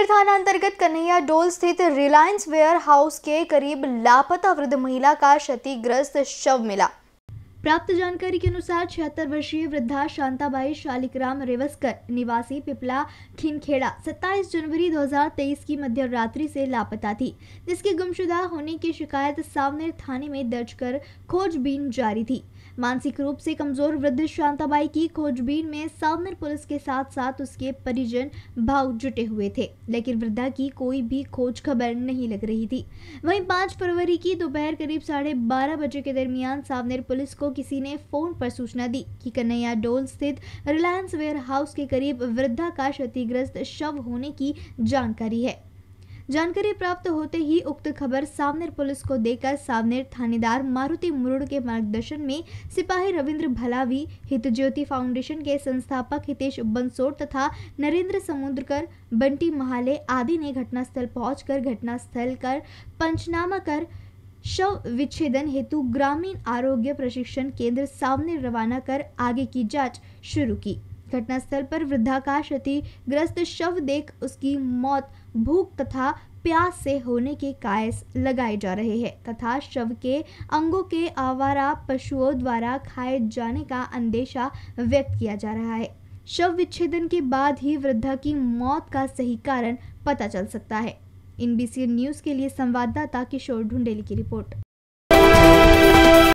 मुंगेर थाना अंतर्गत कन्हैया डोल स्थित रिलायंस वेयर हाउस के करीब लापता वृद्ध महिला का क्षतिग्रस्त शव मिला प्राप्त जानकारी के अनुसार छिहत्तर वर्षीय वृद्धा शांताबाई शालिकराम रेवस्कर निवासी पिपला खिनखेड़ा 27 जनवरी 2023 की मध्य रात्रि से लापता थी जिसके गुमशुदा होने की शिकायत सावनेर थाने में दर्ज कर खोजबीन जारी थी मानसिक रूप से कमजोर वृद्ध शांताबाई की खोजबीन में सावनेर पुलिस के साथ साथ उसके परिजन भाव जुटे हुए थे लेकिन वृद्धा की कोई भी खोज खबर नहीं लग रही थी वहीं 5 फरवरी की दोपहर करीब साढ़े बारह बजे के दरमियान सावनेर पुलिस को किसी ने फोन पर सूचना दी कि कन्हैया डोल स्थित रिलायंस वेयर हाउस के करीब वृद्धा का क्षतिग्रस्त शव होने की जानकारी है जानकारी प्राप्त होते ही उक्त खबर सावनेर पुलिस को देकर सावनेर थानेदार मारुति मुरुड़ के मार्गदर्शन में सिपाही रविंद्र भलावी हित ज्योति फाउंडेशन के संस्थापक हितेश बंसोड़ तथा नरेंद्र समुद्रकर बंटी महाले आदि ने घटनास्थल पहुंचकर घटनास्थल कर पंचनामा कर शव विच्छेदन हेतु ग्रामीण आरोग्य प्रशिक्षण केंद्र सामने रवाना कर आगे की जांच शुरू की घटनास्थल पर क्षति ग्रस्त शव देख उसकी मौत भूख तथा प्यास से होने के कायस लगाए जा रहे हैं तथा शव के अंगों के आवारा पशुओं द्वारा खाए जाने का अंदेशा व्यक्त किया जा रहा है शव विच्छेदन के बाद ही वृद्धा की मौत का सही कारण पता चल सकता है एनबीसी न्यूज़ के लिए संवाददाता किशोर ढुंडेली की रिपोर्ट